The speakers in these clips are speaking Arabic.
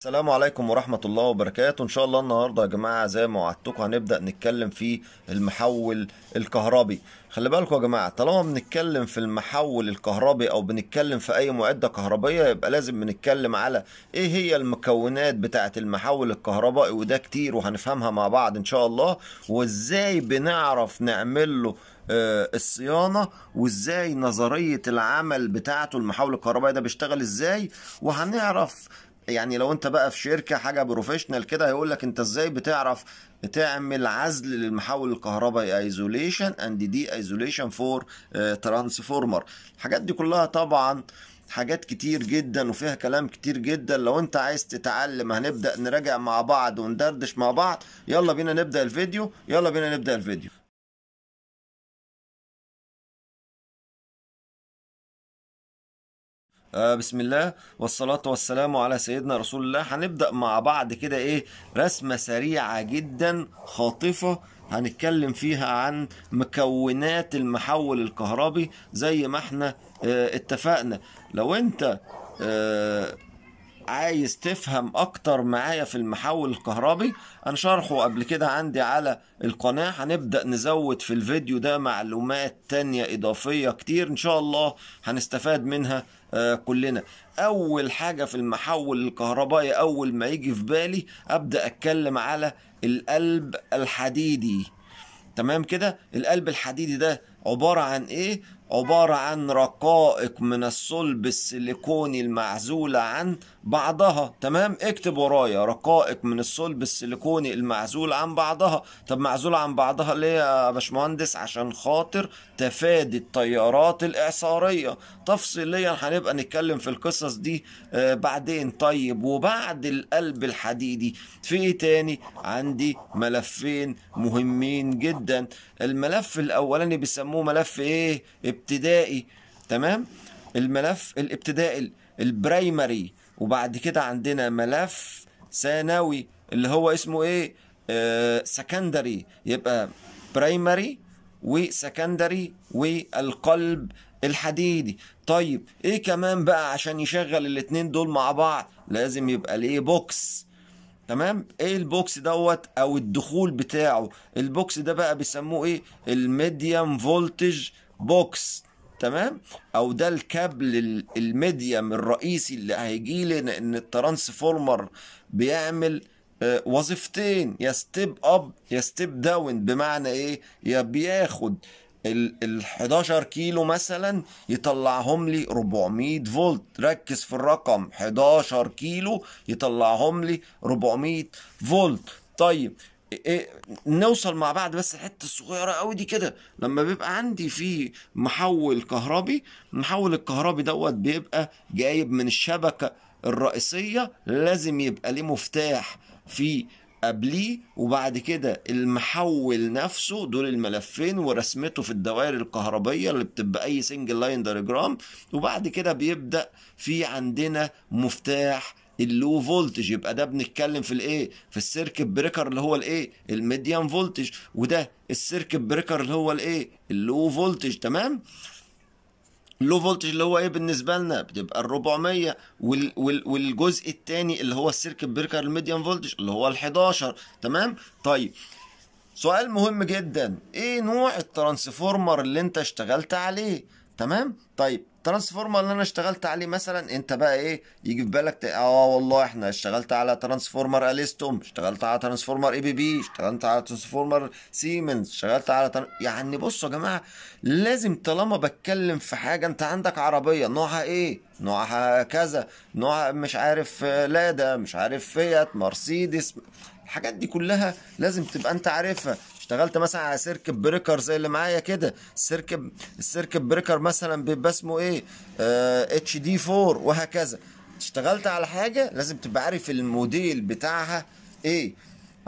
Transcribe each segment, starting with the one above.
السلام عليكم ورحمة الله وبركاته إن شاء الله النهاردة يا جماعة زي ما وعدتكم هنبدأ نتكلم في المحول الكهربي خلي بالكم يا جماعة طالما بنتكلم في المحول الكهربي أو بنتكلم في أي معدة كهربية يبقى لازم بنتكلم على إيه هي المكونات بتاعة المحول الكهربائي وده كتير وهنفهمها مع بعض إن شاء الله وإزاي بنعرف نعمل له آه، الصيانة وازاي نظرية العمل بتاعته المحول الكهربائي ده بيشتغل ازاي وهنعرف يعني لو انت بقى في شركه حاجه بروفيشنال كده هيقول لك انت ازاي بتعرف تعمل عزل للمحول الكهربائي ايزوليشن اند دي ايزوليشن فور ترانسفورمر الحاجات دي كلها طبعا حاجات كتير جدا وفيها كلام كتير جدا لو انت عايز تتعلم هنبدا نراجع مع بعض وندردش مع بعض يلا بينا نبدا الفيديو يلا بينا نبدا الفيديو آه، بسم الله والصلاة والسلام على سيدنا رسول الله هنبدأ مع بعض كده ايه رسمة سريعة جدا خاطفة هنتكلم فيها عن مكونات المحول الكهربي زي ما احنا آه، اتفقنا لو انت اه عايز تفهم اكتر معايا في المحول الكهربي انا شرحه قبل كده عندي على القناة هنبدأ نزود في الفيديو ده معلومات تانية اضافية كتير ان شاء الله هنستفاد منها آه، كلنا اول حاجة في المحول الكهربائي اول ما يجي في بالي ابدأ اتكلم على القلب الحديدي تمام كده القلب الحديدي ده عبارة عن ايه عبارة عن رقائق من الصلب السيليكوني المعزولة عن بعضها تمام اكتب ورايا رقائق من الصلب السيليكوني المعزول عن بعضها طب معزول عن بعضها ليه يا باشمهندس عشان خاطر تفادي التيارات الإعصارية تفصيليا هنبقى نتكلم في القصص دي آه بعدين طيب وبعد القلب الحديدي في ايه تاني عندي ملفين مهمين جدا الملف الاولاني بيسموه ملف ايه ابتدائي تمام الملف الابتدائي البرايمري وبعد كده عندنا ملف ثانوي اللي هو اسمه ايه آه سكندري يبقى برايمري وسكندري والقلب الحديدي طيب ايه كمان بقى عشان يشغل الاتنين دول مع بعض لازم يبقى ليه بوكس تمام ايه البوكس دوت او الدخول بتاعه البوكس ده بقى بيسموه ايه الميديم فولتج بوكس تمام او ده الكابل الميديم الرئيسي اللي هيجي لنا ان الترانسفورمر بيعمل آه، وظيفتين يا ستيب اب يا ستيب داون بمعنى ايه يا بياخد ال 11 كيلو مثلا يطلعهم لي 400 فولت ركز في الرقم 11 كيلو يطلعهم لي 400 فولت طيب إيه، نوصل مع بعض بس الحته الصغيره قوي دي كده لما بيبقى عندي في محول كهربي المحول الكهربي دوت بيبقى جايب من الشبكه الرئيسيه لازم يبقى ليه مفتاح في قبليه وبعد كده المحول نفسه دول الملفين ورسمته في الدوائر الكهربية اللي بتبقى أي سنجل لاين دايجرام وبعد كده بيبدأ في عندنا مفتاح اللو فولتج يبقى ده بنتكلم في الايه في السيركت بريكر اللي هو الايه الميديم فولتج وده السيركت بريكر اللي هو الايه اللو فولتج تمام اللو فولتج اللي هو ايه بالنسبه لنا بتبقى ال 400 وال وال والجزء الثاني اللي هو السيركت بريكر الميديم فولتج اللي هو ال 11 تمام طيب سؤال مهم جدا ايه نوع الترانسفورمر اللي انت اشتغلت عليه تمام طيب الترانسفورمر اللي انا اشتغلت عليه مثلا انت بقى ايه يجي في بالك اه والله احنا اشتغلت على ترانسفورمر اليستوم اشتغلت على ترانسفورمر اي بي بي اشتغلت على ترانسفورمر سيمنز اشتغلت على تر... يعني بصوا يا جماعه لازم طالما بتكلم في حاجه انت عندك عربيه نوعها ايه نوعها كذا نوع مش عارف آه، لادا مش عارف فيات مرسيدس الحاجات دي كلها لازم تبقى انت عارفها اشتغلت مثلا على سيركت بريكر زي إيه اللي معايا كده السيركت السيركت بريكر مثلا بيبقى اسمه ايه اتش دي 4 وهكذا اشتغلت على حاجه لازم تبقى عارف الموديل بتاعها ايه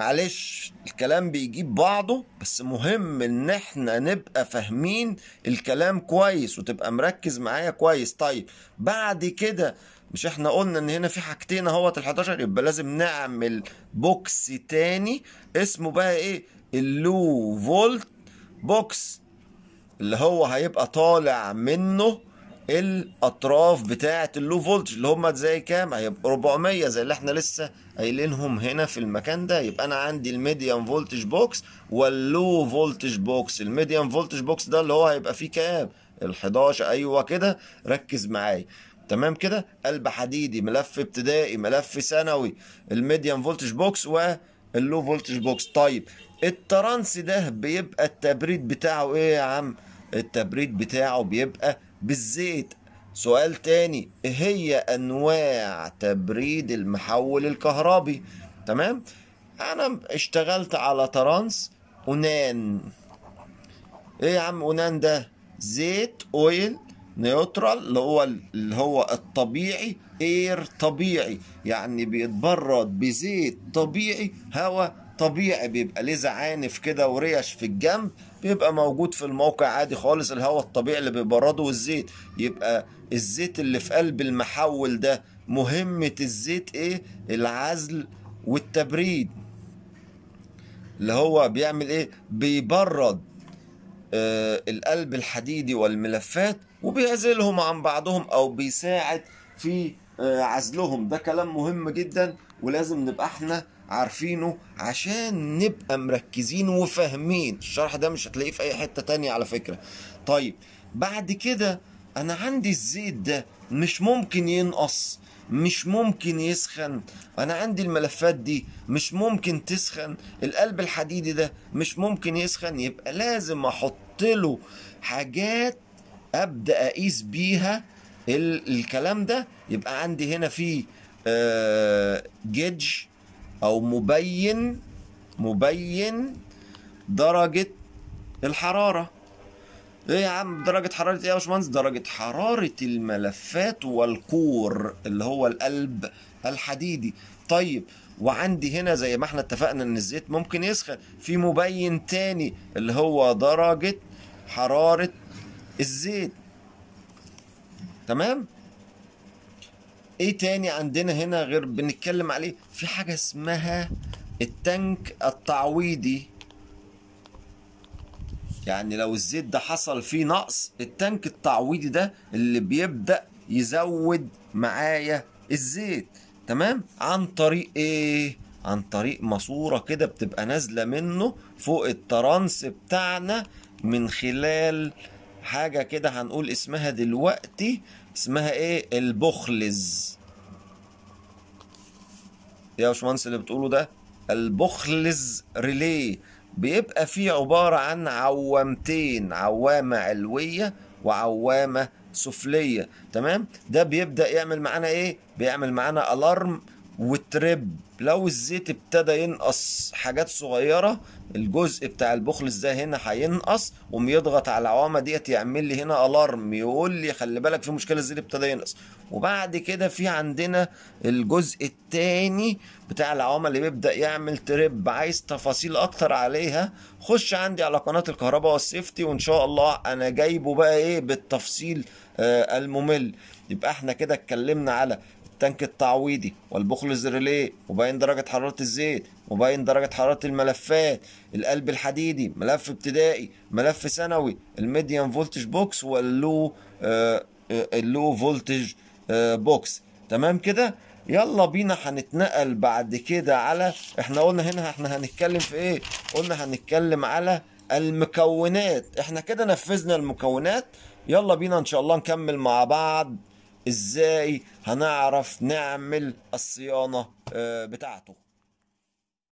معلش الكلام بيجيب بعضه بس مهم ان احنا نبقى فاهمين الكلام كويس وتبقى مركز معايا كويس طيب بعد كده مش احنا قلنا ان هنا في حاجتين اهوت ال11 يبقى لازم نعمل بوكس تاني اسمه بقى ايه اللو فولت بوكس اللي هو هيبقى طالع منه الاطراف بتاعه اللو فولتج اللي هم زي كام هيبقى 400 زي اللي احنا لسه قايلينهم هنا في المكان ده يبقى انا عندي الميديم فولتج بوكس واللو فولتج بوكس الميديم فولتج بوكس ده اللي هو هيبقى فيه كام ال11 ايوه كده ركز معايا تمام كده قلب حديدي ملف ابتدائي ملف ثانوي الميديم فولتج بوكس واللو فولتج بوكس طيب الترانس ده بيبقى التبريد بتاعه ايه يا عم التبريد بتاعه بيبقى بالزيت سؤال تاني ايه هي انواع تبريد المحول الكهربي تمام انا اشتغلت على ترانس اونان ايه يا عم اونان ده زيت اويل نيوترال اللي هو اللي هو الطبيعي اير طبيعي يعني بيتبرد بزيت طبيعي هواء طبيعي بيبقى ليه زعانف كده وريش في الجنب بيبقى موجود في الموقع عادي خالص الهواء الطبيعي اللي بيبرده والزيت يبقى الزيت اللي في قلب المحول ده مهمة الزيت ايه العزل والتبريد اللي هو بيعمل ايه بيبرد آه القلب الحديدي والملفات وبيعزلهم عن بعضهم او بيساعد في آه عزلهم ده كلام مهم جدا ولازم نبقى احنا عارفينه عشان نبقى مركزين وفاهمين الشرح ده مش هتلاقيه في اي حته تانية على فكره طيب بعد كده انا عندي الزيت ده مش ممكن ينقص مش ممكن يسخن انا عندي الملفات دي مش ممكن تسخن القلب الحديدي ده مش ممكن يسخن يبقى لازم احط له حاجات ابدا اقيس بيها الكلام ده يبقى عندي هنا في آه، جيج أو مبين مبين درجة الحرارة ايه يا عم درجة حرارة ايه يا باشمهندس؟ درجة حرارة الملفات والكور اللي هو القلب الحديدي. طيب وعندي هنا زي ما احنا اتفقنا ان الزيت ممكن يسخن، في مبين تاني اللي هو درجة حرارة الزيت. تمام؟ ايه تاني عندنا هنا غير بنتكلم عليه في حاجه اسمها التانك التعويضي يعني لو الزيت ده حصل فيه نقص التانك التعويضي ده اللي بيبدا يزود معايا الزيت تمام عن طريق ايه عن طريق ماسوره كده بتبقى نازله منه فوق الترانس بتاعنا من خلال حاجة كده هنقول اسمها دلوقتي اسمها ايه البخلز يا باشمهندس اللي بتقوله ده البخلز ريلي بيبقى فيه عبارة عن عوامتين عوامة علوية وعوامة سفلية تمام ده بيبدأ يعمل معانا ايه بيعمل معانا الارم والترب لو الزيت ابتدى ينقص حاجات صغيرة الجزء بتاع البخلص ده هنا هينقص ويضغط على العوامة ديت يعمل لي هنا الارم يقول لي خلي بالك في مشكلة الزيت ابتدى ينقص وبعد كده في عندنا الجزء التاني بتاع العوامة اللي بيبدأ يعمل ترب عايز تفاصيل اكتر عليها خش عندي على قناة الكهرباء والسيفتي وان شاء الله انا جايبه بقى ايه بالتفصيل آه الممل يبقى احنا كده اتكلمنا على التانك التعويضي والبخل الزرلي وباين درجة حرارة الزيت وباين درجة حرارة الملفات القلب الحديدي ملف ابتدائي ملف ثانوي الميديان فولتج بوكس واللو آه،, آه اللو فولتج آه بوكس تمام كده يلا بينا هنتنقل بعد كده على احنا قلنا هنا احنا هنتكلم في ايه قلنا هنتكلم على المكونات احنا كده نفذنا المكونات يلا بينا ان شاء الله نكمل مع بعض ازاي هنعرف نعمل الصيانة آه، بتاعته